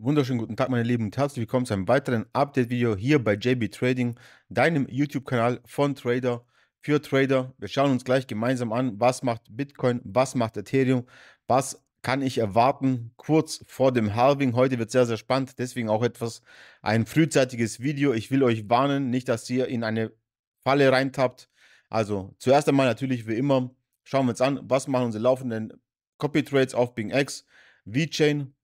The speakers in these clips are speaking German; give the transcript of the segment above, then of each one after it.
Wunderschönen guten Tag, meine Lieben, und herzlich willkommen zu einem weiteren Update-Video hier bei JB Trading, deinem YouTube-Kanal von Trader für Trader. Wir schauen uns gleich gemeinsam an, was macht Bitcoin, was macht Ethereum, was kann ich erwarten kurz vor dem Halving. Heute wird sehr, sehr spannend, deswegen auch etwas ein frühzeitiges Video. Ich will euch warnen, nicht, dass ihr in eine Falle reintappt. Also zuerst einmal natürlich wie immer, schauen wir uns an, was machen unsere laufenden Copy Trades auf Bing BingX, VeChain,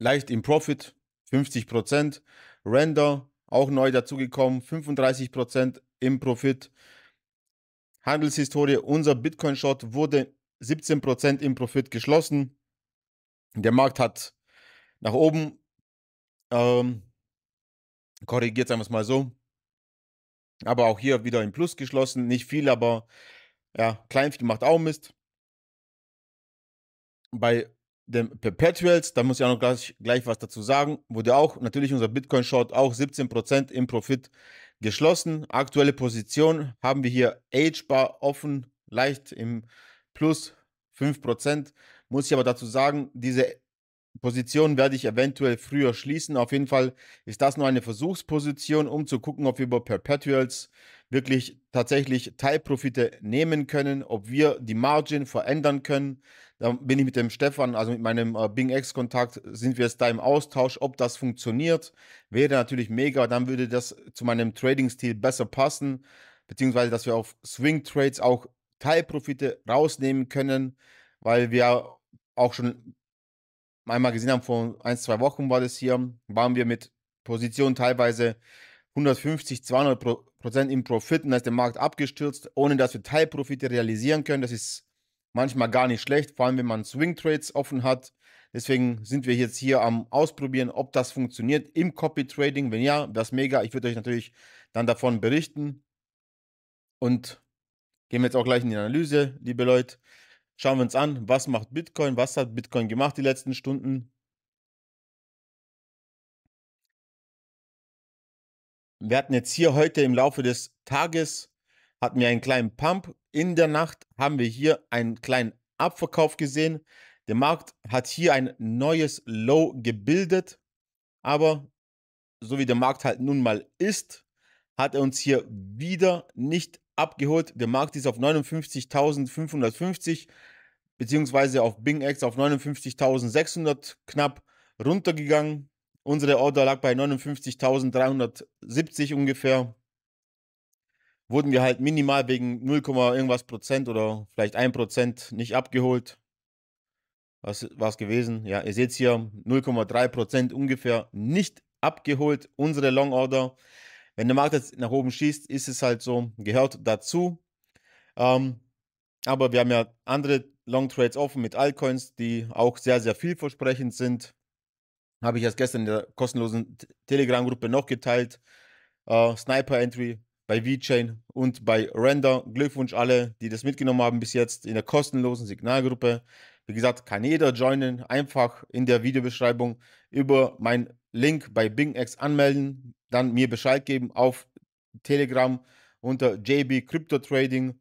leicht im Profit, 50%. Render, auch neu dazugekommen, 35% im Profit. Handelshistorie, unser Bitcoin-Shot wurde 17% im Profit geschlossen. Der Markt hat nach oben ähm, korrigiert, sagen wir es mal so. Aber auch hier wieder im Plus geschlossen. Nicht viel, aber ja, Kleinvieh macht auch Mist. Bei den Perpetuals, da muss ich auch noch gleich, gleich was dazu sagen, wurde auch natürlich unser Bitcoin-Short auch 17% im Profit geschlossen. Aktuelle Position haben wir hier H-Bar offen, leicht im Plus 5%. Muss ich aber dazu sagen, diese Position werde ich eventuell früher schließen. Auf jeden Fall ist das nur eine Versuchsposition, um zu gucken, ob wir über Perpetuals wirklich tatsächlich Teilprofite nehmen können, ob wir die Margin verändern können. Da bin ich mit dem Stefan, also mit meinem äh, BingX-Kontakt, sind wir jetzt da im Austausch, ob das funktioniert. Wäre natürlich mega, dann würde das zu meinem Trading-Stil besser passen, beziehungsweise dass wir auf Swing-Trades auch Teilprofite rausnehmen können, weil wir auch schon einmal gesehen haben, vor ein, zwei Wochen war das hier, waren wir mit Positionen teilweise 150, 200 Prozent im Profit und da ist der Markt abgestürzt, ohne dass wir Teilprofite realisieren können. Das ist manchmal gar nicht schlecht, vor allem wenn man Swing Trades offen hat. Deswegen sind wir jetzt hier am Ausprobieren, ob das funktioniert im Copy Trading. Wenn ja, das mega. Ich würde euch natürlich dann davon berichten. Und gehen wir jetzt auch gleich in die Analyse, liebe Leute. Schauen wir uns an, was macht Bitcoin, was hat Bitcoin gemacht die letzten Stunden, Wir hatten jetzt hier heute im Laufe des Tages, hatten wir einen kleinen Pump. In der Nacht haben wir hier einen kleinen Abverkauf gesehen. Der Markt hat hier ein neues Low gebildet. Aber so wie der Markt halt nun mal ist, hat er uns hier wieder nicht abgeholt. Der Markt ist auf 59.550 beziehungsweise auf Bing X auf 59.600 knapp runtergegangen. Unsere Order lag bei 59.370 ungefähr. Wurden wir halt minimal wegen 0, irgendwas Prozent oder vielleicht 1 Prozent nicht abgeholt. Was war es gewesen? Ja, ihr seht es hier 0,3 Prozent ungefähr nicht abgeholt. Unsere Long Order. Wenn der Markt jetzt nach oben schießt, ist es halt so, gehört dazu. Ähm, aber wir haben ja andere Long Trades offen mit Altcoins, die auch sehr, sehr vielversprechend sind. Habe ich erst gestern in der kostenlosen Telegram-Gruppe noch geteilt. Äh, Sniper-Entry bei VeChain und bei Render. Glückwunsch alle, die das mitgenommen haben bis jetzt in der kostenlosen Signalgruppe. Wie gesagt, kann jeder joinen. Einfach in der Videobeschreibung über meinen Link bei BingX anmelden, dann mir Bescheid geben auf Telegram unter JB Crypto Trading.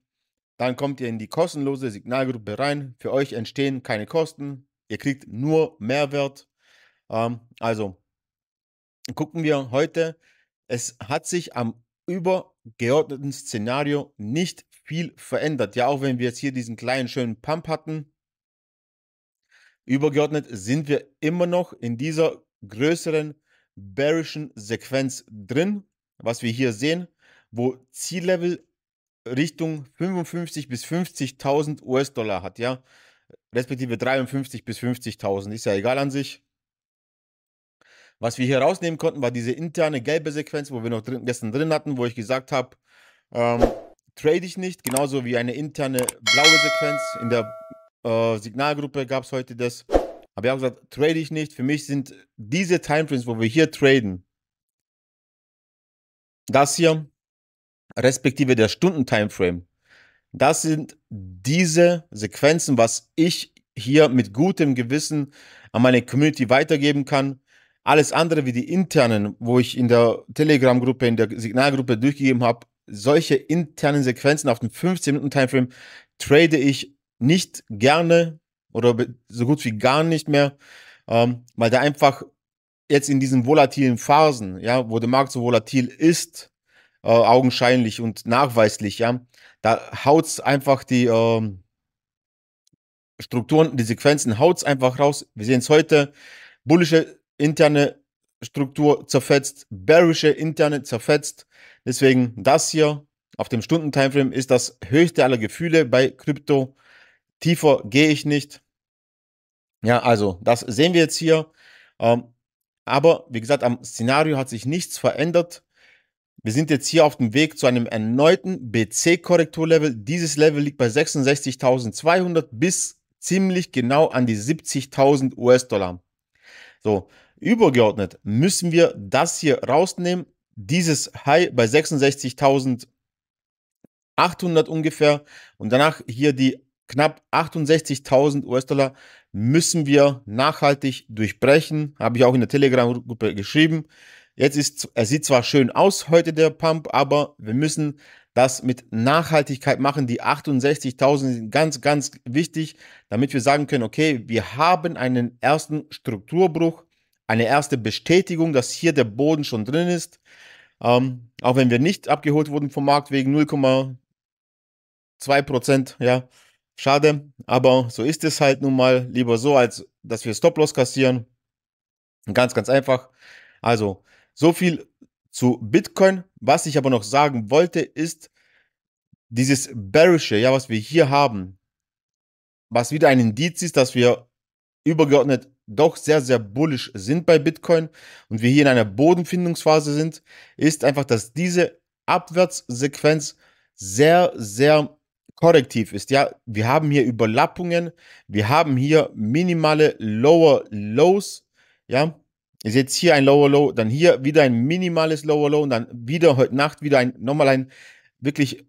Dann kommt ihr in die kostenlose Signalgruppe rein. Für euch entstehen keine Kosten. Ihr kriegt nur Mehrwert. Ähm, also, gucken wir heute. Es hat sich am übergeordneten Szenario nicht viel verändert. Ja, auch wenn wir jetzt hier diesen kleinen schönen Pump hatten. Übergeordnet sind wir immer noch in dieser größeren bearischen Sequenz drin, was wir hier sehen, wo Ziellevel Richtung 55 bis 50.000 US-Dollar hat, ja, respektive 53 bis 50.000, ist ja egal an sich. Was wir hier rausnehmen konnten, war diese interne gelbe Sequenz, wo wir noch drin, gestern drin hatten, wo ich gesagt habe, ähm, trade ich nicht. Genauso wie eine interne blaue Sequenz. In der äh, Signalgruppe gab es heute das. Aber ich habe gesagt, trade ich nicht. Für mich sind diese Timeframes, wo wir hier traden, das hier, respektive der Stunden-Timeframe, das sind diese Sequenzen, was ich hier mit gutem Gewissen an meine Community weitergeben kann. Alles andere wie die internen, wo ich in der Telegram-Gruppe, in der Signalgruppe durchgegeben habe, solche internen Sequenzen auf dem 15-Minuten-Timeframe trade ich nicht gerne oder so gut wie gar nicht mehr, ähm, weil da einfach jetzt in diesen volatilen Phasen, ja, wo der Markt so volatil ist, äh, augenscheinlich und nachweislich, ja, da es einfach die äh, Strukturen, die Sequenzen haut es einfach raus. Wir sehen es heute, bullische interne Struktur zerfetzt, bearische interne zerfetzt. Deswegen das hier auf dem Stunden-Timeframe ist das höchste aller Gefühle bei Krypto. Tiefer gehe ich nicht. Ja, also das sehen wir jetzt hier. Ähm, aber wie gesagt, am Szenario hat sich nichts verändert. Wir sind jetzt hier auf dem Weg zu einem erneuten BC-Korrekturlevel. Dieses Level liegt bei 66.200 bis ziemlich genau an die 70.000 US-Dollar. So, Übergeordnet müssen wir das hier rausnehmen, dieses High bei 66.800 ungefähr und danach hier die knapp 68.000 US-Dollar müssen wir nachhaltig durchbrechen. Habe ich auch in der Telegram-Gruppe geschrieben. Jetzt ist, er sieht zwar schön aus heute der Pump, aber wir müssen das mit Nachhaltigkeit machen. Die 68.000 sind ganz, ganz wichtig, damit wir sagen können, okay, wir haben einen ersten Strukturbruch eine erste Bestätigung, dass hier der Boden schon drin ist. Ähm, auch wenn wir nicht abgeholt wurden vom Markt wegen 0,2 ja, schade, aber so ist es halt nun mal. Lieber so, als dass wir Stop-Loss kassieren. Ganz, ganz einfach. Also, so viel zu Bitcoin. Was ich aber noch sagen wollte, ist dieses Bearische, ja, was wir hier haben, was wieder ein Indiz ist, dass wir übergeordnet doch sehr, sehr bullisch sind bei Bitcoin und wir hier in einer Bodenfindungsphase sind, ist einfach, dass diese Abwärtssequenz sehr, sehr korrektiv ist. Ja, wir haben hier Überlappungen, wir haben hier minimale Lower Lows. Ja, ihr seht hier ein Lower Low, dann hier wieder ein minimales Lower Low und dann wieder heute Nacht wieder ein, nochmal ein wirklich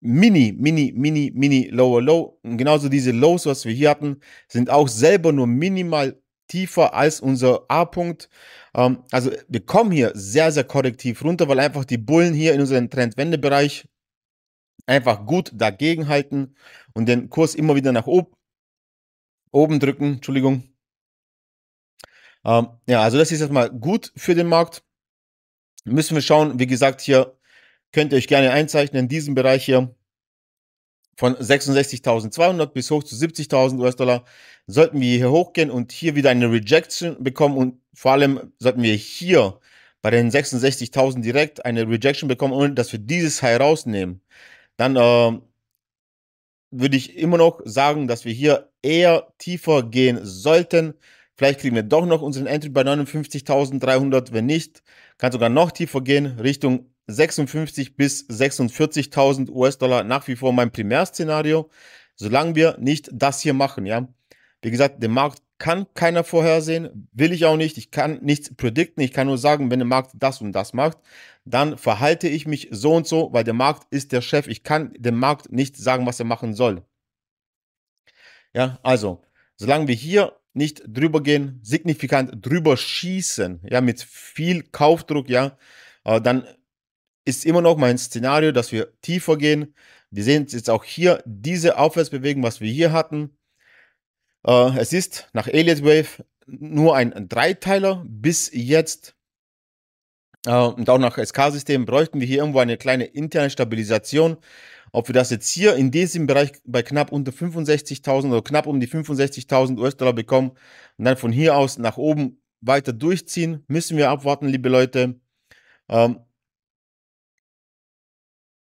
mini, mini, mini, mini lower low. Und genauso diese Lows, was wir hier hatten, sind auch selber nur minimal tiefer als unser A-Punkt. Ähm, also wir kommen hier sehr, sehr korrektiv runter, weil einfach die Bullen hier in unserem Trendwendebereich einfach gut dagegen halten und den Kurs immer wieder nach oben, oben drücken. Entschuldigung. Ähm, ja, also das ist erstmal gut für den Markt. Müssen wir schauen, wie gesagt, hier könnt ihr euch gerne einzeichnen in diesem Bereich hier von 66.200 bis hoch zu 70.000 US-Dollar sollten wir hier hochgehen und hier wieder eine Rejection bekommen und vor allem sollten wir hier bei den 66.000 direkt eine Rejection bekommen und dass wir dieses High rausnehmen, dann äh, würde ich immer noch sagen, dass wir hier eher tiefer gehen sollten. Vielleicht kriegen wir doch noch unseren Entry bei 59.300. Wenn nicht, kann sogar noch tiefer gehen Richtung 56 bis 46.000 US-Dollar nach wie vor mein Primärszenario, solange wir nicht das hier machen, ja. Wie gesagt, den Markt kann keiner vorhersehen, will ich auch nicht, ich kann nichts predikten, ich kann nur sagen, wenn der Markt das und das macht, dann verhalte ich mich so und so, weil der Markt ist der Chef, ich kann dem Markt nicht sagen, was er machen soll. Ja, also, solange wir hier nicht drüber gehen, signifikant drüber schießen, ja, mit viel Kaufdruck, ja, äh, dann ist immer noch mein Szenario, dass wir tiefer gehen. Wir sehen jetzt auch hier diese Aufwärtsbewegung, was wir hier hatten. Äh, es ist nach Elliott Wave nur ein Dreiteiler bis jetzt. Äh, und auch nach SK-System bräuchten wir hier irgendwo eine kleine interne Stabilisation. Ob wir das jetzt hier in diesem Bereich bei knapp unter 65.000 oder knapp um die 65.000 US-Dollar bekommen und dann von hier aus nach oben weiter durchziehen, müssen wir abwarten, liebe Leute. Ähm,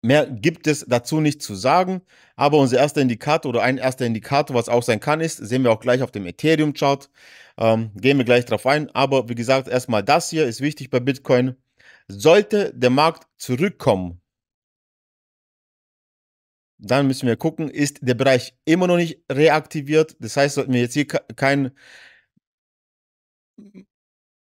Mehr gibt es dazu nicht zu sagen, aber unser erster Indikator oder ein erster Indikator, was auch sein kann, ist, sehen wir auch gleich auf dem Ethereum-Chart. Ähm, gehen wir gleich drauf ein. Aber wie gesagt, erstmal das hier ist wichtig bei Bitcoin. Sollte der Markt zurückkommen, dann müssen wir gucken, ist der Bereich immer noch nicht reaktiviert. Das heißt, sollten wir jetzt hier kein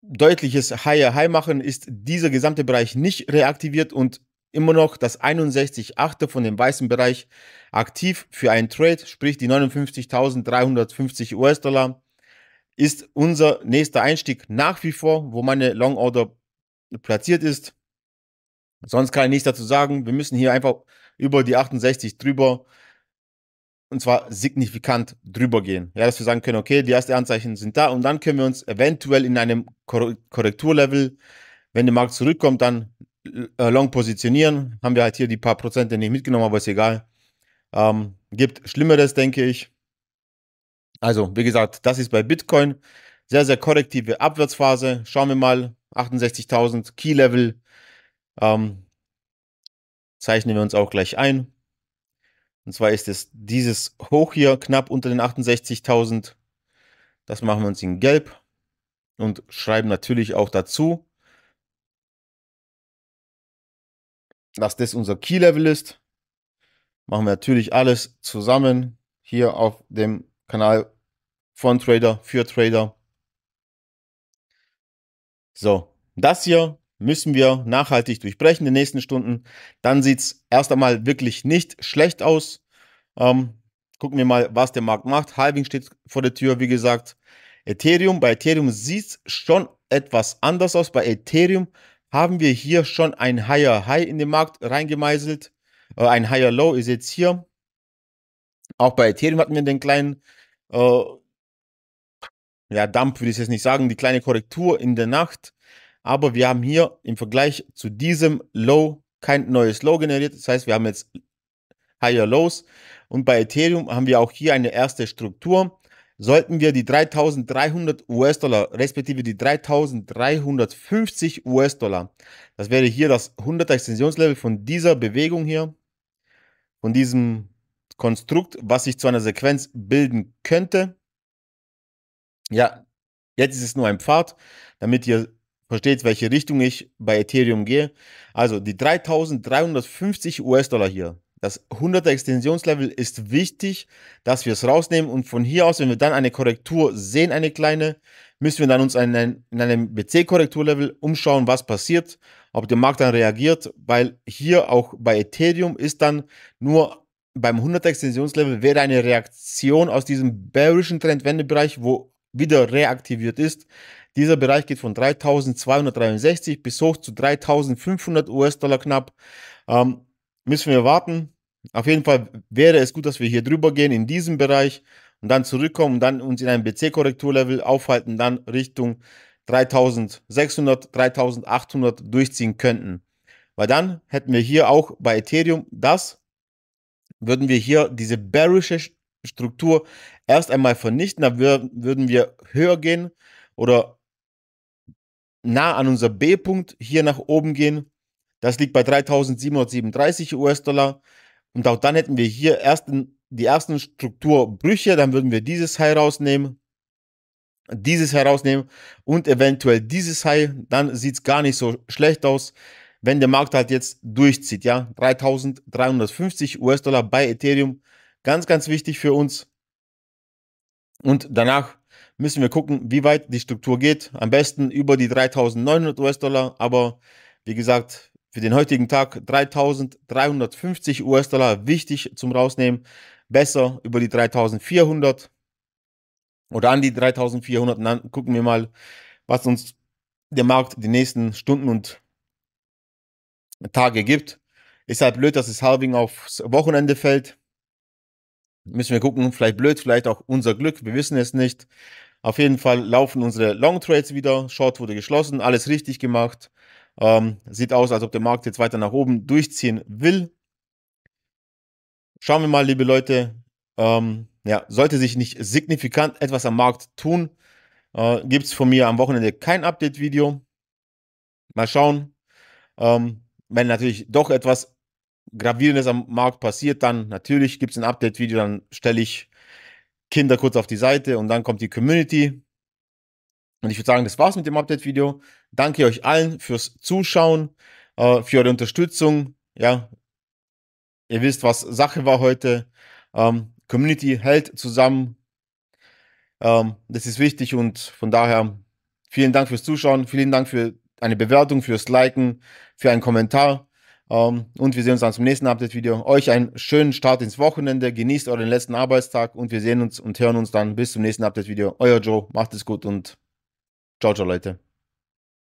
deutliches Higher High machen, ist dieser gesamte Bereich nicht reaktiviert und immer noch das 61,8 von dem weißen Bereich aktiv für einen Trade, sprich die 59.350 US-Dollar ist unser nächster Einstieg nach wie vor, wo meine Long Order platziert ist. Sonst kann ich nichts dazu sagen. Wir müssen hier einfach über die 68 drüber und zwar signifikant drüber gehen. Ja, dass wir sagen können, okay, die ersten Anzeichen sind da und dann können wir uns eventuell in einem Korrekturlevel, wenn der Markt zurückkommt, dann äh, long positionieren. Haben wir halt hier die paar Prozente nicht mitgenommen, aber ist egal. Ähm, gibt Schlimmeres, denke ich. Also, wie gesagt, das ist bei Bitcoin sehr, sehr korrektive Abwärtsphase. Schauen wir mal, 68.000 Key Level. Ähm, zeichnen wir uns auch gleich ein. Und zwar ist es dieses Hoch hier knapp unter den 68.000. Das machen wir uns in Gelb und schreiben natürlich auch dazu dass das unser Key-Level ist, machen wir natürlich alles zusammen hier auf dem Kanal von Trader für Trader. So, das hier müssen wir nachhaltig durchbrechen in den nächsten Stunden. Dann sieht es erst einmal wirklich nicht schlecht aus. Ähm, gucken wir mal, was der Markt macht. Halving steht vor der Tür, wie gesagt. Ethereum, bei Ethereum sieht es schon etwas anders aus. Bei Ethereum haben wir hier schon ein Higher High in den Markt reingemeißelt. Äh, ein Higher Low ist jetzt hier. Auch bei Ethereum hatten wir den kleinen äh, ja, Dump würde ich jetzt nicht sagen, die kleine Korrektur in der Nacht. Aber wir haben hier im Vergleich zu diesem Low kein neues Low generiert. Das heißt, wir haben jetzt Higher Lows. Und bei Ethereum haben wir auch hier eine erste Struktur sollten wir die 3300 US-Dollar, respektive die 3350 US-Dollar, das wäre hier das 100er Extensionslevel von dieser Bewegung hier, von diesem Konstrukt, was sich zu einer Sequenz bilden könnte. Ja, jetzt ist es nur ein Pfad, damit ihr versteht, welche Richtung ich bei Ethereum gehe. Also die 3350 US-Dollar hier, das 100er Extensionslevel ist wichtig, dass wir es rausnehmen und von hier aus, wenn wir dann eine Korrektur sehen, eine kleine, müssen wir dann uns in einem, BC-Korrekturlevel umschauen, was passiert, ob der Markt dann reagiert, weil hier auch bei Ethereum ist dann nur beim 100er Extensionslevel wäre eine Reaktion aus diesem bearischen Trendwendebereich, wo wieder reaktiviert ist. Dieser Bereich geht von 3.263 bis hoch zu 3.500 US-Dollar knapp. Ähm, müssen wir warten. Auf jeden Fall wäre es gut, dass wir hier drüber gehen in diesem Bereich und dann zurückkommen und dann uns in einem BC-Korrekturlevel aufhalten, dann Richtung 3600, 3800 durchziehen könnten. Weil dann hätten wir hier auch bei Ethereum das, würden wir hier diese bearische Struktur erst einmal vernichten, dann würden wir höher gehen oder nah an unser B-Punkt hier nach oben gehen das liegt bei 3.737 US-Dollar. Und auch dann hätten wir hier ersten, die ersten Strukturbrüche. Dann würden wir dieses High rausnehmen, dieses herausnehmen und eventuell dieses High. Dann sieht es gar nicht so schlecht aus, wenn der Markt halt jetzt durchzieht. Ja, 3.350 US-Dollar bei Ethereum. Ganz, ganz wichtig für uns. Und danach müssen wir gucken, wie weit die Struktur geht. Am besten über die 3.900 US-Dollar. Aber wie gesagt, für den heutigen Tag 3350 US-Dollar wichtig zum Rausnehmen. Besser über die 3400 oder an die 3400. Und dann gucken wir mal, was uns der Markt die nächsten Stunden und Tage gibt. Ist halt blöd, dass das Halving aufs Wochenende fällt. Müssen wir gucken, vielleicht blöd, vielleicht auch unser Glück, wir wissen es nicht. Auf jeden Fall laufen unsere Long Trades wieder. Short wurde geschlossen, alles richtig gemacht. Ähm, sieht aus, als ob der Markt jetzt weiter nach oben durchziehen will. Schauen wir mal, liebe Leute. Ähm, ja, sollte sich nicht signifikant etwas am Markt tun, äh, gibt es von mir am Wochenende kein Update-Video. Mal schauen. Ähm, wenn natürlich doch etwas Gravierendes am Markt passiert, dann natürlich gibt es ein Update-Video, dann stelle ich Kinder kurz auf die Seite und dann kommt die Community. Und ich würde sagen, das war's mit dem Update-Video. Danke euch allen fürs Zuschauen, äh, für eure Unterstützung. Ja, ihr wisst, was Sache war heute. Ähm, Community hält zusammen. Ähm, das ist wichtig und von daher vielen Dank fürs Zuschauen, vielen Dank für eine Bewertung, fürs Liken, für einen Kommentar. Um, ähm, und wir sehen uns dann zum nächsten Update-Video. Euch einen schönen Start ins Wochenende. Genießt euren letzten Arbeitstag und wir sehen uns und hören uns dann bis zum nächsten Update-Video. Euer Joe, macht es gut und Ciao, ciao, Leute.